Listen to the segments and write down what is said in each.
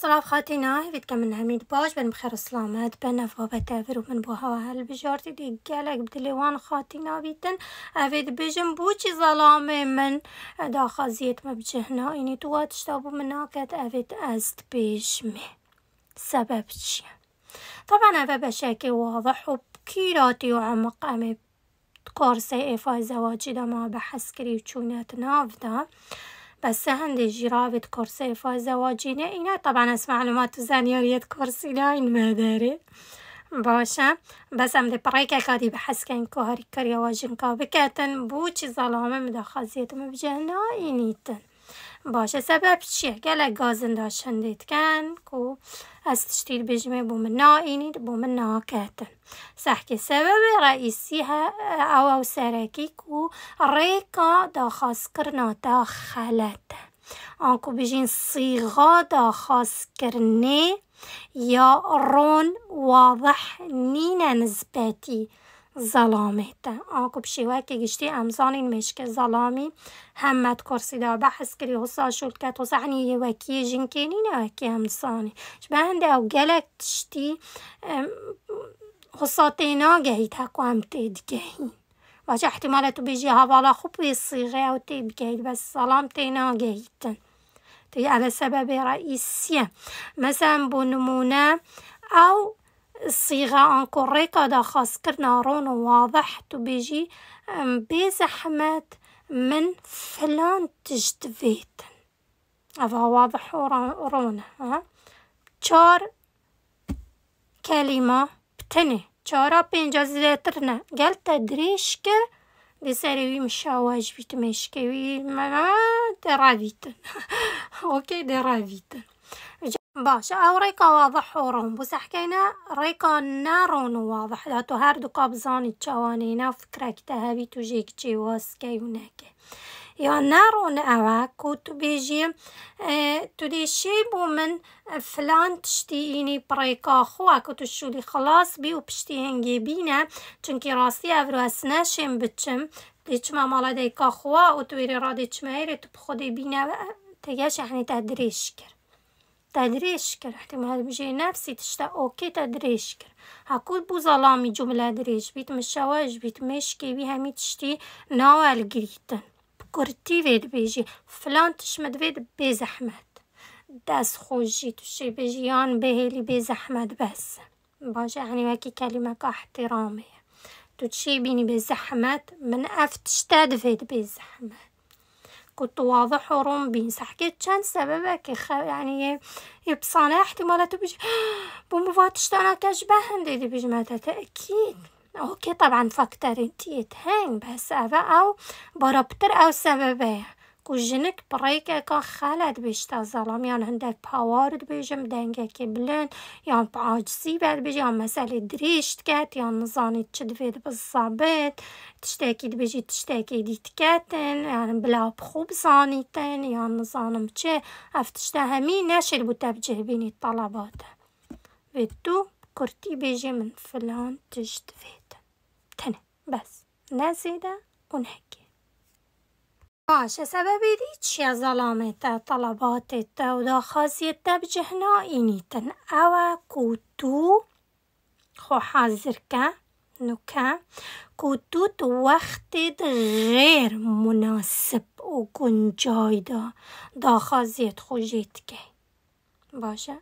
صلاة خاتنا هيفيت كمن هميد باش بن بخير السلام هاد بنا فوبا تافر ومن بوها وهل بجارتي دي قالك بدليوان خاتي بيتن هيفيت بجن بوشي ظلامي من دا خازيت مبجهنا اني توا تشتابو مناكت هيفيت ازد بجمي سبب شي طبعا هذا بشاكي واضح وبكيراتي وعمق امي تقارسي ايفا زواجي دا ما بحس كري وشونات نافدا بس عندي جرابة كرسي فزواجي نائنا طبعا اسمع معلومات ريت كرسي ناين ما داري باشا بس ام دي بريكا كادي بحس كان كهري كريا واجن كابكاتن بوچي ظلامة مدخزيتم بجهنا اينيتن باشه سبب چیه گله گازن داشتند کن کو از تشتیل بجمه بوم نا اینید بوم نا سه که سبب رئیسی ها او او سرکی کو ریقا دا خاص کرنا تا خلت آنکو بجین صیغا دا خاص یا رون واضح نینه نزبتی زلامێتە ئاکوپشی که گشتی ئەمزانین مشکە زەڵامی هەممەد کورسیدا بەحسکری وسا شولکە توسەعنی وەکی ژینکێنینەوەکی ئەمسانی بە هەندێ ئەو گەلک تشتی خصا تێ ناگەهیت هەکو ئەم تێ دگەهین باش احتیمالە تو بێژی هەواڵا خوب پێ سیغێ و تێ بگەیت بە سەڵام تێ ناگەهیتن تێ ئەلە سەبەبێ ڕئیسیە مەسەم بۆ نمونە ئەو الصيغة أنكون ركضة خاص كرنا رونو واضح تبيجي بزحمات من فلان تجتفيت هذا واضح رونا ها تشار كلمة بتني تشارا بين جزيرتنا قال تدريش كر دي ساري مشاواج بيت وي ما درافيت اوكي درافيتن باش او ريكا واضح حورهم بس حكينا ريكا نارون واضح لا تهارد قبزان تشوانينا فكرة كتهابي تجيك جي واسكي وناكي يا نارون اواك بيجي اه تدي شيبو من فلان تشتييني بريكا تو شولي خلاص بي وبشتي هنجي بينا چنکی راسی افرو بچم بتشم چما مالا ديكا خوا وتويري رادي تو تبخودي بينا تجاش يعني تهدريش كر تدریش کرد احتمال بجی نفسی تشتا اوکی تدریش کرد هکود بو ظلامی جمله دریش بیت مشواج بیت مشکی بی همی تشتی ناوال گریتن کرتی وید بیجی فلان تشمد وید بی زحمت دست خوشی توشی یان بهلی بی زحمت بس باشه یعنی وکی کلمه که احترامه تو چی بینی به زحمت من افتشتد وید به زحمت كنت واضح ورم صح كي كان سببها خ... يعني بصانع احتمالات بيج بمفاتش انا تشبهن ديدي بجمعتها تأكيد اوكي طبعا فاكتر انتي تهين بس او برابتر او سببه Kujinik projekeka xeled bêşte zelal yan hindek pawar dibêjim dengekê bilind yan bi acizî vedibêje yan meselê dirêj diket yan nizanî çi divê bizabit tiştekî dibêjî tiştekê dîtiketin yan bila bixwe bizanîtin yan nizanim çi ev tişte hemî neşê bû te bi cêhbînê talebatan vê tu Kurtî bêje min filan tişt divêtin. Tune bes ne zêde û ne hekî. باشه سبب چی از و طلبات التودا جهنا اینی تن او کوتو خو حاضر که که کوتو تو وقت غیر مناسب و گنجای دا دا خاصیت خوجیت که باشه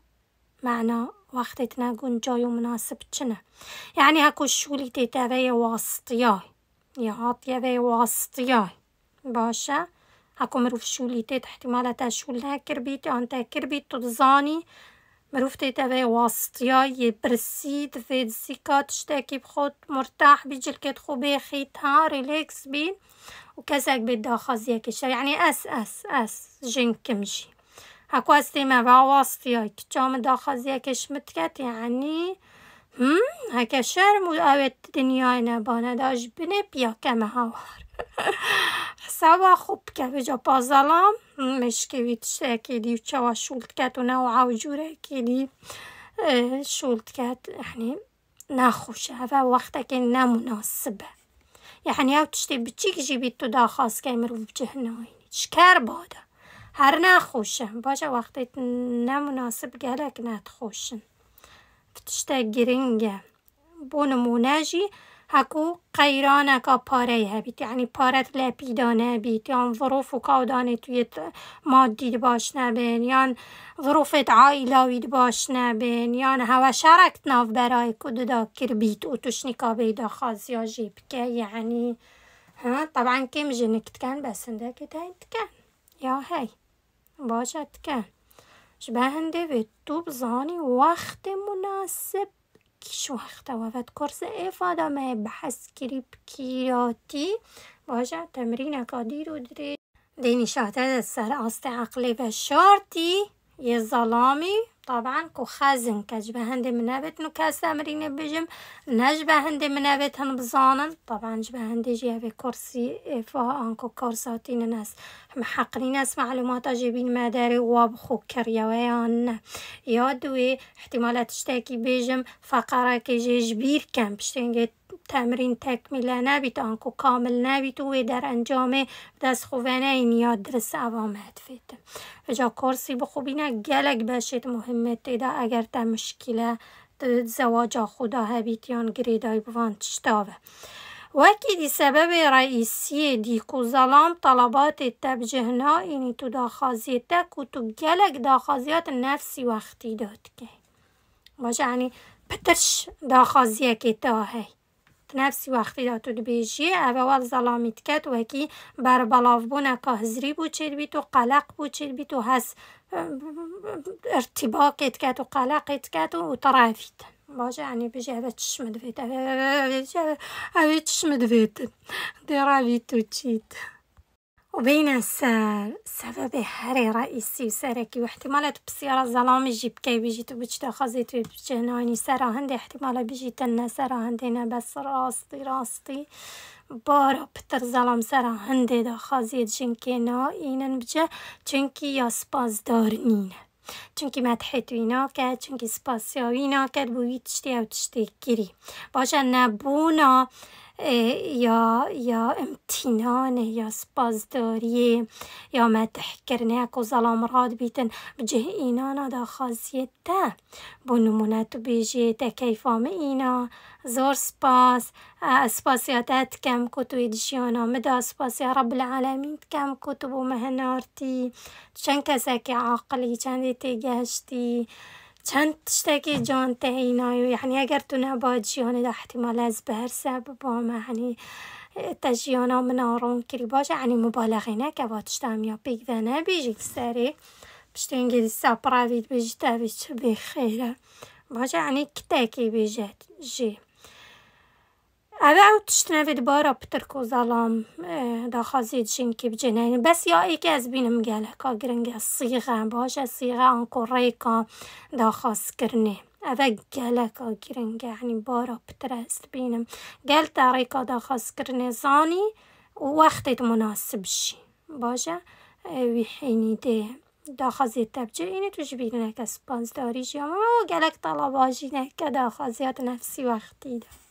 معنا وقتت نه گنجای و مناسب چنه یعنی هکو شولی تیتوه واسطیای یا عطیوه واسطیای باشا هاكو مروف شولي تيت احتمالا تا شولها كربيت عن انتا كربيت تضزاني مروف تيت في واسطياي برسيد في دسيكا تشتاكي بخوت مرتاح بيجي الكيت خو بيخيتها ريليكس بين وكزاك بدا خازيك شا يعني اس اس اس جن كمشي هاكو استيما با واسطياي كتشام دا خازيك شمتكت يعني هم هكا شرم و اوت انا بانا داش بنبيا كما هاوار حسابها خوبکە بجا پازەڵام مشکوی تشتێکیدی و چاوە شولتکات یعنی و ناوعاو جوورێکیدی شولتکات حنی ناخوشە ئەە وەختەکە ناموناسبە یعنی ئەو تشتی بچیکژی بیت تو داخواستکەی مرو بجهنەوەی شکار بادە هەر ناخۆشە باشە وەختێت نامناسب گەلێک ناتخۆشن تشتە گرنگە بۆ نمونەژی هاکو قیرانک باری هبیت یعنی یعنی پارت لپیدانه بیت یعنی ظروف و کودانه توی مادی باش نبین یان یعنی ظروفت عائلاوید باش نبین یعنی هوا شرکت ناف برای کد دا بیت و تشنیکا بیدا خاز یا جیب که یعنی ها طبعا کم جنک کن بس که تاین کن یا های باشا کن شبه هندی تو بزانی وقت مناسب شو وقت و وقت کورس افاده می بحث کریب کیراتی واجه تمرین اکادی رو دری دینی شاده سر آست عقلی و شارتی یه ظلامی طبعا كو خازن کج به منابت نو کس بجم نجبه هندي منابت هن بزانن طبعا جبه هندي جيه به كورسي فا انكو کرساتین ناس محقرین ناس معلومات جيبين مداري و بخو کریویان احتمالات اشتاكي بجم فقره که جبیر کم پشتنگه تمرین تکمیله نبید آنکو کامل نبید و در انجام نه این یاد درس عوامت فید و جا بخوبی نه گلک بشید مهمت دیده اگر تا مشکل زواج خدا هبید یان گریدای بوان تشتاوه وکی دی سبب رئیسی دی کو ظلام طلبات تبجهنا اینی تو تک و تو وقتی داد که. باشه داتک یعنی پترش داخازیه که تا هی نفسی وقتی دا تو او اول کد کت وکی بر بلاف بونه که هزری بوچید بی تو قلق بوچید بی تو هس ارتباکت کت و قلقت کت و طرافیت باشه یعنی بیجی هذا چشم دوید او چشم دوید دیراوی تو چید وبين السر سبب حري رئيسي وساركي واحتمالات بصيرة الظلام يجيب كي بيجي تبتش تخزيت بيجي هناني سارة هندي احتمالة بيجي تنا سارة هندي بس راستي راستي بارا بتر ظلام سارة هندي دا خزيت جنكي نائنا اينن بجا جنكي يا دارنين چونکی مدحت وینا کرد چونکی یا وینا کرد بویی تشتی او تشتی گیری باشه نبونا یا یا امتنان یا سپاسداری یا مدح اکو ظلام راد بیتن بجه اینان دا خاصیت تا بو نمونه تو بیجه تا کیفام اینا زور سپاس سپاسیاتت کم کتو ایدشیانا مدا سپاسی رب العالمین کم کتو بو مهنارتی چند که عاقلی چندی تگشتی چند تشتکی جان ته اینایو یعنی اگر تو نباید جیان ده احتمال از بهر سبب با معنی تجیانا من یعنی منارون کری باشه یعنی مبالغه نکه واتشتم یا بیگ ده نبیجی سری بشتی انگلیسی سپراوید بیجی تاویش بخیره باشه یعنی کتکی بیجد جی ئەوە ئەو بارا بارە پترک و زەڵام داخوازیێتشین کی بجنه یعنی بەس یائێکی از بینم گەلەکە گرنگگە سیغە باشە کرنه کوڕێکا گله که گەلەکە یعنی بارا پتر است بینم گل گەل تاڕێکا کرنه زانی و مناسب شی باشه وی حینی دێ. داخوازیت تبجه اینه توش بیرنه که سپانس داری جیامه و گلک طلباجی نه که داخوازیات نفسی وقتی ده